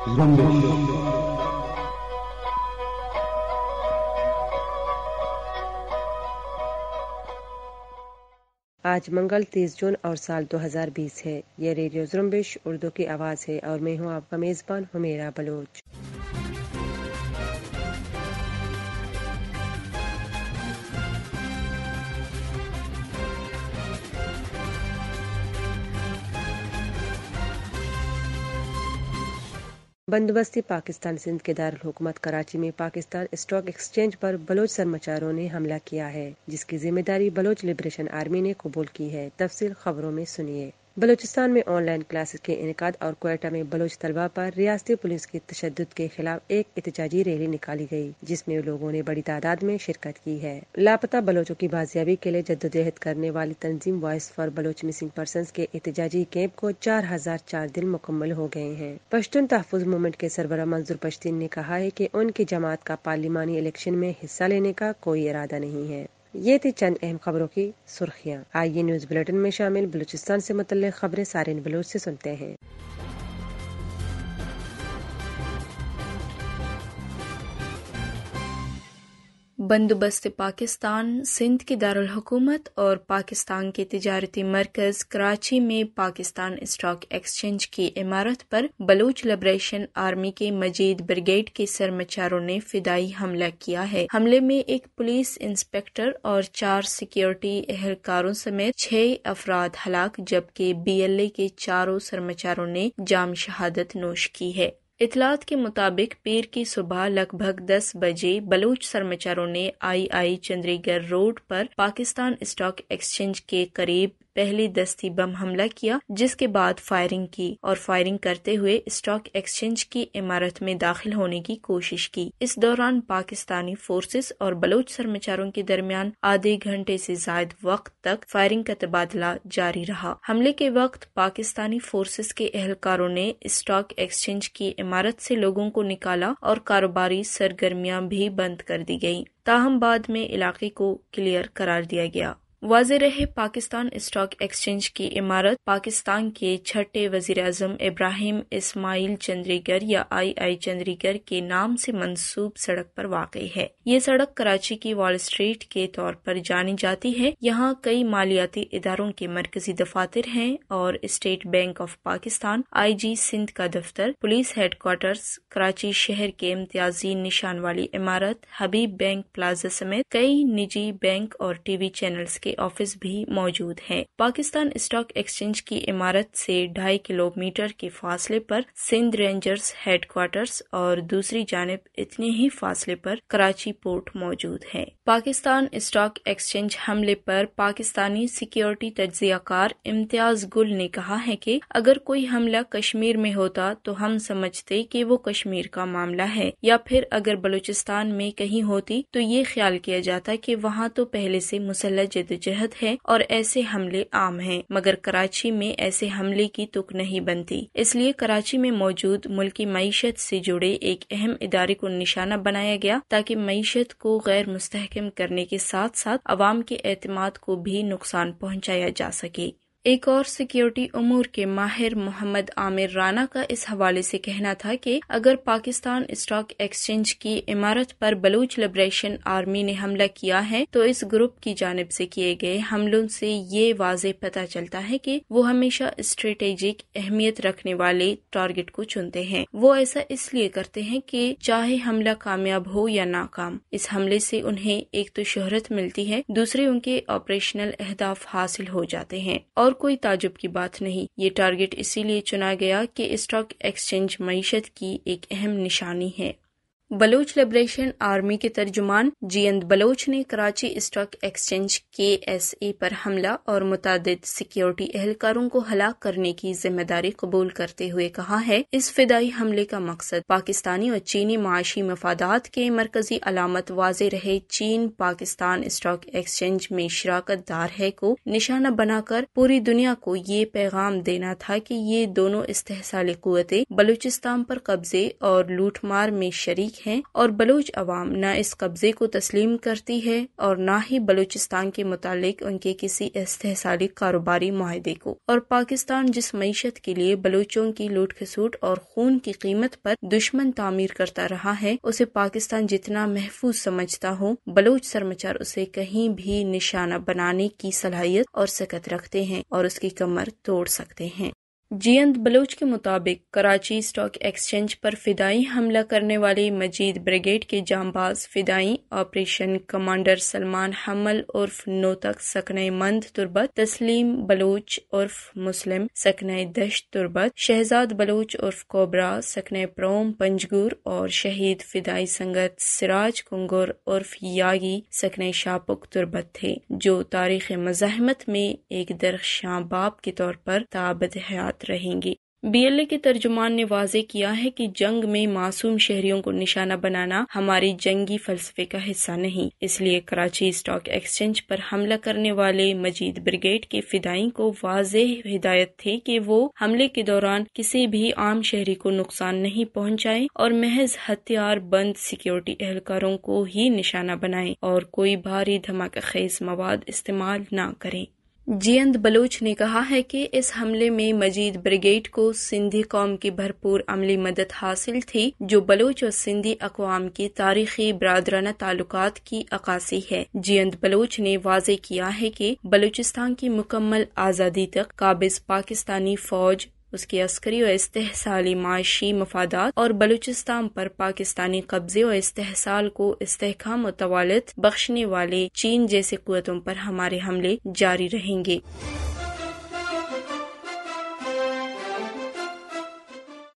आज मंगल 30 जून और साल 2020 है ये रेडियो जुम्बिश उर्दू की आवाज़ है और मैं हूँ आपका मेज़बान हमेरा बलोच बंदोबस्ती पाकिस्तान सिंध के दारकूमत कराची में पाकिस्तान स्टॉक एक्सचेंज पर बलोच सरमाचारों ने हमला किया है जिसकी जिम्मेदारी बलोच लिबरेशन आर्मी ने कबूल की है तफसील खबरों में सुनिए बलोचिस्तान में ऑनलाइन क्लासेस के इनका और कोयटा में बलोच तलबा पर रियाती पुलिस के तशद के खिलाफ एक एहतजाजी रैली निकाली गयी जिसमे लोगो ने बड़ी तादाद में शिरकत की है लापता बलोचों की बाजियाबी के लिए जद्दोजहद करने वाली तंजीम voice for Baloch missing person के एहतजाजी कैंप को चार हजार चार दिन मुकम्मल हो गए हैं पश्तून तहफुज मूवमेंट के सरबरा मंजूर पश्तीन ने कहा है की उनकी जमात का पार्लिमानी इलेक्शन में हिस्सा लेने का कोई इरादा नहीं है ये थी चंद अहम खबरों की सुर्खियाँ आइए न्यूज बुलेटिन में शामिल बलूचिस्तान से मुतल खबरें सारे बलूच ऐसी सुनते हैं बंदोबस्त पाकिस्तान सिंध के दारकूमत और पाकिस्तान के तजारती मरकज कराची में पाकिस्तान स्टॉक एक्सचेंज की इमारत पर बलूच लिबरेशन आर्मी के मजीद ब्रिगेड के सरमाचारों ने फिदाई हमला किया है हमले में एक पुलिस इंस्पेक्टर और चार सिक्योरिटी एहलकारों समेत छह अफराद हलाक जबकि बी एल ए के चारों सरमाचारों ने जाम शहादत नोश की है इतलात के मुताबिक पीर की सुबह लगभग दस बजे बलूच सरमाचारों ने आई आई चंद्रीगढ़ रोड पर पाकिस्तान स्टॉक एक्सचेंज के करीब पहली दस्ती बम हमला किया जिसके बाद फायरिंग की और फायरिंग करते हुए स्टॉक एक्सचेंज की इमारत में दाखिल होने की कोशिश की इस दौरान पाकिस्तानी फोर्सेस और बलोच सरमाचारों के दरमियान आधे घंटे से जायद वक्त तक फायरिंग का तबादला जारी रहा हमले के वक्त पाकिस्तानी फोर्सेस के एहलकारों ने स्टॉक एक्सचेंज की इमारत से लोगों को निकाला और कारोबारी सरगर्मियां भी बंद कर दी गयी ताहम बाद में इलाके को क्लियर करार दिया गया वाज रहे पाकिस्तान स्टॉक एक्सचेंज की इमारत पाकिस्तान के छठे वजीर अजम इब्राहिम इसमाइल चंद्रीगर या आई आई चंद्रीगर के नाम से मंसूब सड़क पर वाकई है ये सड़क कराची की वॉल स्ट्रीट के तौर पर जानी जाती है यहाँ कई मालियाती इदारों के मरकजी दफातर हैं और state bank of Pakistan I G Sindh का दफ्तर पुलिस हेडक्वार्टर्स कराची शहर के इम्तियाजी निशान वाली इमारत हबीब बैंक प्लाजा समेत कई निजी बैंक और टीवी चैनल्स के के ऑफिस भी मौजूद हैं। पाकिस्तान स्टॉक एक्सचेंज की इमारत से ढाई किलोमीटर के फासले पर सिंध रेंजर्स हेडक्वार्टर्स और दूसरी जानब इतने ही फासले पर कराची पोर्ट मौजूद है पाकिस्तान स्टॉक एक्सचेंज हमले पर पाकिस्तानी सिक्योरिटी तजियाकार इम्तियाज गुल ने कहा है कि अगर कोई हमला कश्मीर में होता तो हम समझते कि वो कश्मीर का मामला है या फिर अगर बलूचिस्तान में कहीं होती तो ये ख्याल किया जाता कि वहाँ तो पहले से मुसल्ह जद जहद है और ऐसे हमले आम हैं मगर कराची में ऐसे हमले की तुक नहीं बनती इसलिए कराची में मौजूद मुल्की मीशत से जुड़े एक अहम इदारे को निशाना बनाया गया ताकि मीशत को गैर मुस्तहकम करने के साथ साथ अवाम के अतमाद को भी नुकसान पहुँचाया जा सके एक और सिक्योरिटी उमूर के माहिर मोहम्मद आमिर राना का इस हवाले से कहना था कि अगर पाकिस्तान स्टॉक एक्सचेंज की इमारत पर बलूच लिबरेशन आर्मी ने हमला किया है तो इस ग्रुप की जानब से किए गए हमलों से ये वाज पता चलता है कि वो हमेशा स्ट्रेटेजिक अहमियत रखने वाले टारगेट को चुनते हैं वो ऐसा इसलिए करते हैं कि चाहे हमला कामयाब हो या नाकाम इस हमले से उन्हें एक तो शोहरत मिलती है दूसरे उनके ऑपरेशनल अहदाफ हासिल हो जाते हैं और और कोई ताजुब की बात नहीं ये टारगेट इसीलिए चुना गया कि स्टॉक एक्सचेंज मीशत की एक अहम निशानी है बलोच लिबरेशन आर्मी के तर्जुमान जियंद बलोच ने कराची स्टॉक एक्सचेंज के एस ए पर हमला और मुतद सिक्योरिटी एहलकारों को हलाक करने की जिम्मेदारी कबूल करते हुए कहा है इस फिदाई हमले का मकसद पाकिस्तानी और चीनी माशी मफादात के मरकजी अलामत वाज रहे चीन पाकिस्तान स्टॉक एक्सचेंज में शराकत दार है को निशाना बनाकर पूरी दुनिया को ये पैगाम देना था की ये दोनों इस्तेसाली कुतें बलूचिस्तान पर कब्जे और लूटमार में शरीक है और बलूच अवाम न इस कब्जे को तस्लीम करती है और न ही बलूचिस्तान के मुतालिक उनके किसी इस्तेसाली कारोबारी माहे को और पाकिस्तान जिस मीशत के लिए बलूचों की लूट खसूट और खून की कीमत पर दुश्मन तामीर करता रहा है उसे पाकिस्तान जितना महफूज समझता हो बलूच सरमाचार उसे कहीं भी निशाना बनाने की सलाहियत और सकत रखते हैं और उसकी कमर तोड़ सकते हैं जियंत बलूच के मुताबिक कराची स्टॉक एक्सचेंज पर फिदाई हमला करने वाले मजीद ब्रिगेड के जांबाज फिदाई ऑपरेशन कमांडर सलमान हमल उर्फ नोतक सकन मंद तुरबत तस्लीम बलोच उर्फ मुस्लिम सकने दश तुरबत शहजाद बलोच उर्फ कोबरा सकन प्रोम पंजगुर और शहीद फिदाई संगत सिराज कुंगुर उर्फ यागी सकन शापुक तुरबत थे जो तारीख मजाहमत में एक दरख्शां बाप के तौर पर ताबद हयात साथ एल बीएलए के तर्जुमान ने वाजे किया है कि जंग में मासूम शहरियों को निशाना बनाना हमारे जंगी फलसफे का हिस्सा नहीं इसलिए कराची स्टॉक एक्सचेंज पर हमला करने वाले मजीद ब्रिगेड के फिदाई को वाज हिदायत थी कि वो हमले के दौरान किसी भी आम शहरी को नुकसान नहीं पहुंचाएं और महज हथियार बंद सिक्योरिटी एहलकारों को ही निशाना बनाएं और कोई भारी धमाका खेज मवाद इस्तेमाल न करें जियंद बलोच ने कहा है कि इस हमले में मजीद ब्रिगेड को सिंधी कौम की भरपूर अमली मदद हासिल थी जो बलोच और सिंधी अकवाम की तारीखी बरदराना ताल्लुक की अक्सी है जियंद बलोच ने वाजे किया है कि बलूचिस्तान की मुकम्मल आज़ादी तक काबिज पाकिस्तानी फौज उसकी अस्करी और इसतसाली माशी मफादात और बलूचिस्तान पर पाकिस्तानी कब्जे और इसतसाल को इस्तेकाम तवालत बख्शने वाले चीन जैसे कुतों पर हमारे हमले जारी रहेंगे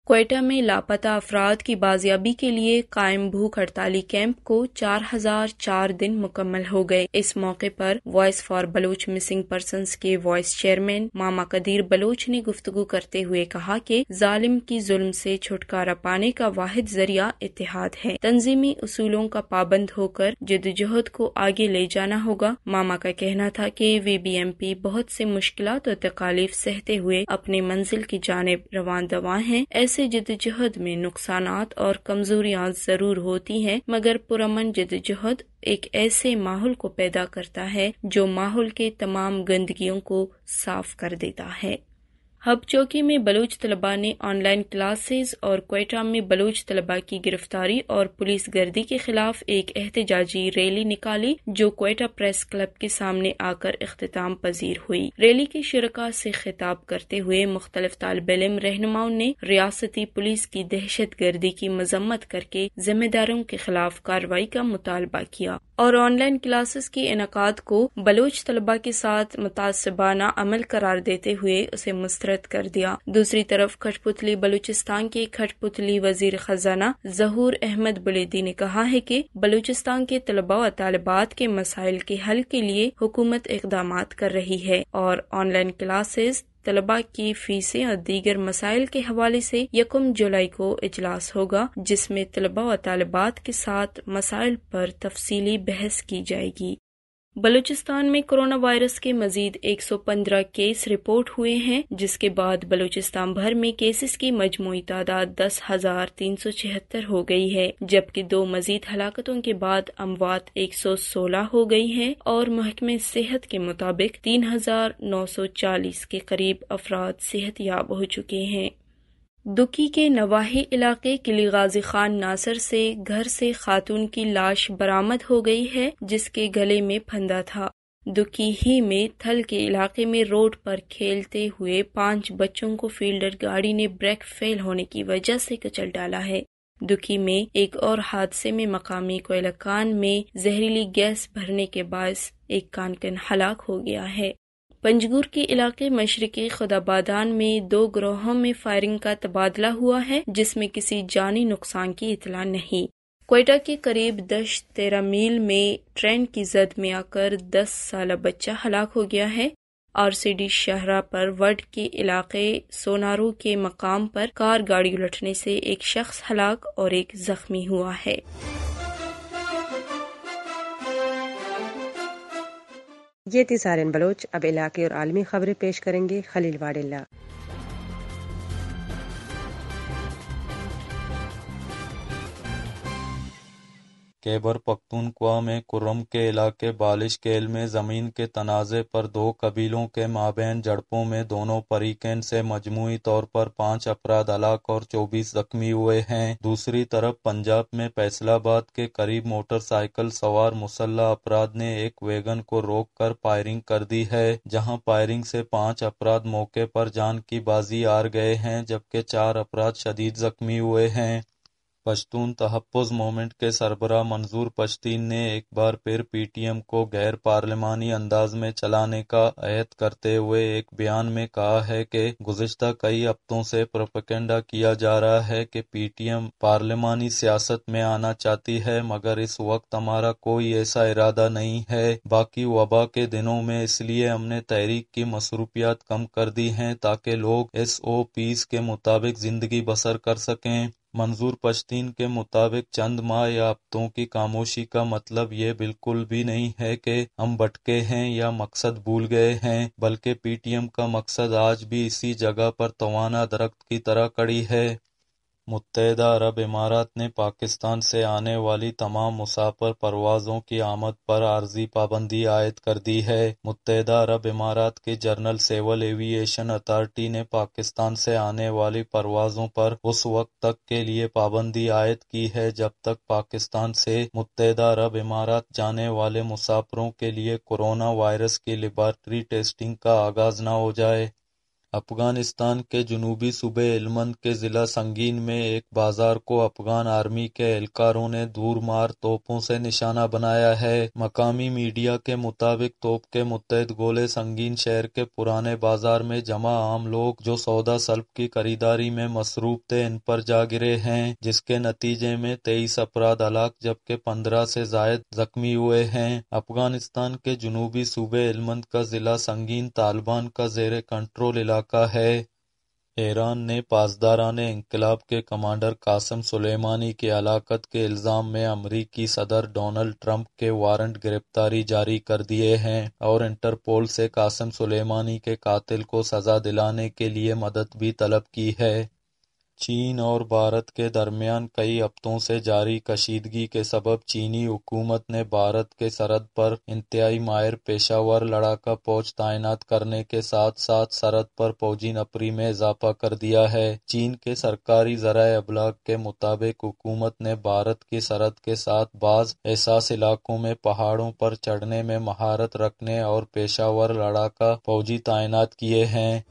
कोयटा में लापता अफराद की बाजियाबी के लिए कायम भूख हड़ताली कैंप को चार हजार चार दिन मुकम्मल हो गए इस मौके पर voice for Baloch missing person के वॉइस चेयरमैन मामा कदीर बलोच ने गुफ्तगु करते हुए कहा कि जालिम की जुल्म से छुटकारा पाने का वाहिद जरिया इतिहाद है तंजीमी असूलों का पाबंद होकर जदोजहद को आगे ले जाना होगा मामा का कहना था कि वे बी एम पी बहुत से मुश्किल और तकालीफ सहते हुए अपने मंजिल की जानब रवान दवा है ऐसे जदोजहद में नुकसान और कमजोरियां जरूर होती हैं मगर पुरमन जदोजहद एक ऐसे माहौल को पैदा करता है जो माहौल के तमाम गंदगियों को साफ कर देता है हब चौकी में बलूच तलबा ने ऑनलाइन क्लासेस और कोयटा में बलूच तलबा की गिरफ्तारी और पुलिस गर्दी के खिलाफ एक एहतजाजी रैली निकाली जो कोयटा प्रेस क्लब के सामने आकर अख्ताम पजीर हुई रैली के शिरका से खिताब करते हुए मुख्तलिफ तालब इम रहनुमाओं ने रियासती पुलिस की दहशत गर्दी की मजम्मत करके जिम्मेदारों के खिलाफ कार्रवाई का मुतालबा किया और ऑनलाइन क्लासेस की इनका को बलूच तलबा के साथ मुतासबाना अमल करार देते हुए उसे मुस्तर मुस्तरद कर दिया दूसरी तरफ खटपुतली बलूचिस्तान के खटपुतली वजीर खजाना जहूर अहमद बुलेदी ने कहा है की बलूचिस्तान के तलबा और तालबात के मसाइल के हल के लिए हुकूमत इकदाम कर रही है और ऑनलाइन क्लासेस तलबा की फीसें और दीगर मसाइल के हवाले से यकम जुलाई को इजलास होगा जिसमें तलबा और तालबात के साथ मसाइल पर तफसीली बहस की जाएगी बलूचिस्तान में कोरोना वायरस के मजीद 115 केस रिपोर्ट हुए हैं जिसके बाद बलूचिस्तान भर में केसेस की मजमू तादाद दस हजार तीन सौ छिहत्तर हो गई है जबकि दो मजीद हलाकतों के बाद अमवात 116 हो गई है और महकमे सेहत के मुताबिक तीन हजार नौ सौ चालीस के करीब अफराद सेहत याब हो चुके हैं दुकी के नवाही इलाके किली गाजी खान नासर से घर से खातून की लाश बरामद हो गई है जिसके गले में फंदा था दुकी ही में थल के इलाके में रोड पर खेलते हुए पांच बच्चों को फील्डर गाड़ी ने ब्रेक फेल होने की वजह से कचल डाला है दुखी में एक और हादसे में मकामी कोयला कान में जहरीली गैस भरने के बायस एक कानकन हलाक हो गया है पंजगूर के इलाके मशरकी खुदाबादान में दो ग्रोहों में फायरिंग का तबादला हुआ है जिसमें किसी जानी नुकसान की इतला नहीं कोयटा के करीब दस तेरह मील में ट्रेन की जद में आकर दस साल बच्चा हलाक हो गया है आर सी डी शाहरा पर वर्ड के इलाके सोनारो के मकाम पर कार गाड़ी उलटने से एक शख्स हलाक और एक जख्मी हुआ है ये थी सारन बलोच अब इलाके और आलमी खबरें पेश करेंगे खलील वाडिल्ला केबर पख्तूनख्वा में कुर्रम के इलाके बालिश केल में जमीन के तनाज़े पर दो कबीलों के माबेन झड़पों में दोनों परीकेन से मजमूई तौर पर पांच अफराद हलाक और चौबीस जख्मी हुए हैं दूसरी तरफ पंजाब में फैसलाबाद के करीब मोटरसाइकिल सवार मुसल्ला अफराद ने एक वैगन को रोक कर फायरिंग कर दी है जहाँ फायरिंग से पांच अफराद मौके पर जान की बाजी हार गए हैं जबकि चार अफराद शदीद जख्मी हुए हैं पश्तून तहफ़ मूवमेंट के सरबरा मंजूर पश्तीन ने एक बार फिर पीटीएम को गैर-पार्लियामानी अंदाज में चलाने का अहद करते हुए एक बयान में कहा है कि गुजशत कई हफ्तों से प्रोपेकेंडा किया जा रहा है कि पीटीएम पार्लियामानी सियासत में आना चाहती है, मगर इस वक्त हमारा कोई ऐसा इरादा नहीं है। बाकी वबा के दिनों में इसलिए हमने तहरीक की मसरूफियात कम कर दी है ताकि लोग एसओपीज़ के मुताबिक ज़िंदगी बसर कर सकें। मंजूर पश्तीन के मुताबिक चंद माह-याफ्तों की खामोशी का मतलब ये बिल्कुल भी नहीं है कि हम भटके हैं या मकसद भूल गए हैं, बल्कि पीटीएम का मकसद आज भी इसी जगह पर तोाना दरख्त की तरह कड़ी है। मुत्तहदा अरब इमारात ने पाकिस्तान से आने वाली तमाम मुसाफर परवाजों की आमद पर आर्जी पाबंदी आयद कर दी है। मुत्तहदा अरब इमारात की जनरल सिविल एविएशन अथॉरिटी ने पाकिस्तान से आने वाली परवाजों पर उस वक्त तक के लिए पाबंदी आयद की है जब तक पाकिस्तान से मुतदा अरब इमारत जाने वाले मुसाफरों के लिए कोरोना वायरस की लेबार्टरी टेस्टिंग का आगाज न हो जाए। अफगानिस्तान के जुनूबी सूबे एलमंद के जिला संगीन में एक बाजार को अफगान आर्मी के एहलकारों ने दूरमार तोपों से निशाना बनाया है। मकामी मीडिया के मुताबिक तोप के मुतहद गोले संगीन शहर के पुराने बाजार में जमा आम लोग जो सौदा सल्ब की खरीदारी में मसरूफ थे इन पर जा गिरे हैं जिसके नतीजे में तेईस अपराध हलाक जबकि पंद्रह से जायद जख्मी हुए हैं। अफगानिस्तान के जुनूबी सूबे एलमंद का जिला संगीन तालिबान का जेर कंट्रोल इलाका इलाका है ईरान ने पासदारान इनकलाब इंकलाब के कमांडर कासम सुलेमानी की हलाकत के इल्जाम में अमरीकी सदर डोनाल्ड ट्रंप के वारंट गिरफ्तारी जारी कर दिए हैं और इंटरपोल से कासम सुलेमानी के कातिल को सजा दिलाने के लिए मदद भी तलब की है चीन और भारत के दरमियान कई हफ्तों से जारी कशीदगी के सबब चीनी हुकूमत ने भारत के सरहद पर इंतहाई मायर पेशावर लड़ाका फौज तैनात करने के साथ साथ सरहद पर फौजी नफरी में इजाफा कर दिया है चीन के सरकारी जरा अबलाग के मुताबिक हुकूमत ने भारत की सरहद के साथ बाज एहसास इलाकों में पहाड़ों पर चढ़ने में महारत रखने और पेशावर लड़ाका फौजी तैनात किए हैं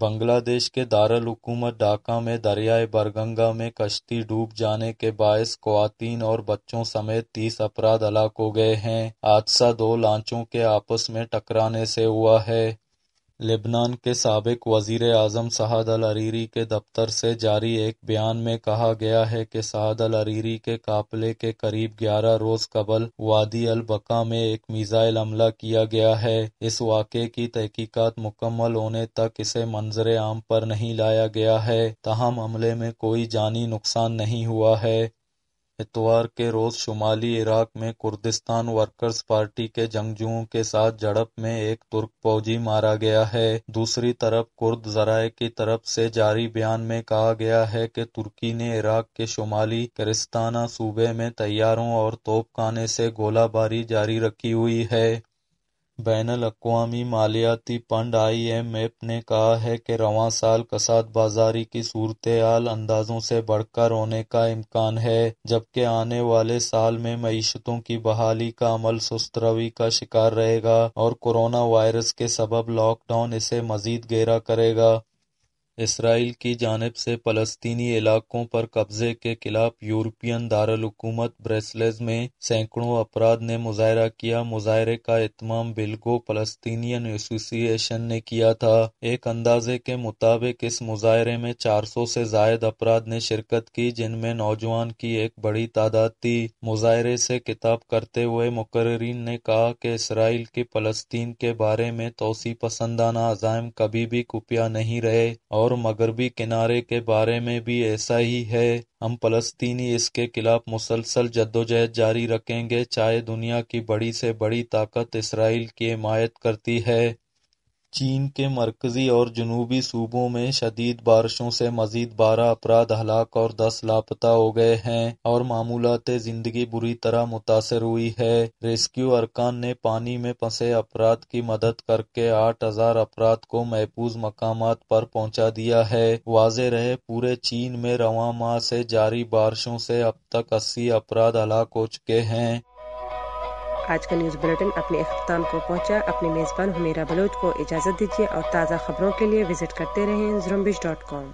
बांग्लादेश के हुकूमत ढाका में दरियाए बरगंगा में कश्ती डूब जाने के बायस खवातीन और बच्चों समेत तीस अफराद हलाक हो गए हैं। हादसा दो लांचों के आपस में टकराने से हुआ है। लेबनान के सबक वजीर अजम आजम अल-अरीरी के दफ्तर से जारी एक बयान में कहा गया है कि साद अल-अरीरी के काफले के करीब ग्यारह रोज़ क़बल वादी अल-बका में एक मिज़ाइल हमला किया गया है। इस वाक़े की तहकीक़त मुकम्मल होने तक इसे मंजर आम पर नहीं लाया गया है। तहम हमले में कोई जानी नुकसान नहीं हुआ है। इतवार के रोज शुमाली इराक में कुर्दिस्तान वर्कर्स पार्टी के जंगजुओं के साथ झड़प में एक तुर्क फौजी मारा गया है। दूसरी तरफ कुर्द जराये की तरफ से जारी बयान में कहा गया है कि तुर्की ने इराक के शुमाली किरिस्ताना सूबे में तैयारों और तोपखाने से गोलाबारी जारी रखी हुई है। बैन अल-अक़वामी मालियाती फंड एफ ने कहा है कि रवान साल कसात बाजारी की सूरतहाल अंदाजों से बढ़कर होने का इम्कान है, जबकि आने वाले साल में मीशतों की बहाली का अमल सुस्त रवी का शिकार रहेगा और कोरोना वायरस के सबब लॉकडाउन इसे मज़ीद गहरा करेगा। इसराइल की जानब से फलस्तनी इलाकों पर कब्जे के खिलाफ यूरोपियन दारकूमत ब्रसेल्स में सैकड़ों अपराध ने मुजाहरा किया मुजाहरे का इतमाम बिलगो फलस्तीनियन एसोसिएशन ने किया था एक अंदाजे के मुताबिक इस मुजाहरे में चार सौ से जायद अपराध ने शिरकत की जिनमें नौजवान की एक बड़ी तादाद थी मुजाहरे से किताब करते हुए मुकर्रीन ने कहा कि इसराइल की फलस्तीन के बारे में तोसी पसंदाना अजायम कभी भी कुपिया नहीं रहे और और मग़रबी किनारे के बारे में भी ऐसा ही है। हम फ़लस्तीनी इसके खिलाफ मुसलसल जद्दोजहद जारी रखेंगे, चाहे दुनिया की बड़ी से बड़ी ताकत इसराइल की हिमायत करती है। चीन के मरकजी और जनूबी सूबों में शदीद बारिशों से मजीद बारह अपराध हलाक और दस लापता हो गए हैं और मामूलत जिंदगी बुरी तरह मुतासर हुई है रेस्क्यू अरकान ने पानी में फंसे अपराध की मदद करके आठ हजार अफराद को महफूज मकाम पर पहुँचा दिया है वाज रहे पूरे चीन में रवा माह से जारी बारिशों से अब तक अस्सी अफराद हलाक हो चुके हैं आज का न्यूज़ बुलेटिन अपने अख्ताम को पहुंचा अपने मेज़बान हमीरा बलोच को इजाज़त दीजिए और ताज़ा खबरों के लिए विजिट करते रहें जुम्बिश डॉट कॉम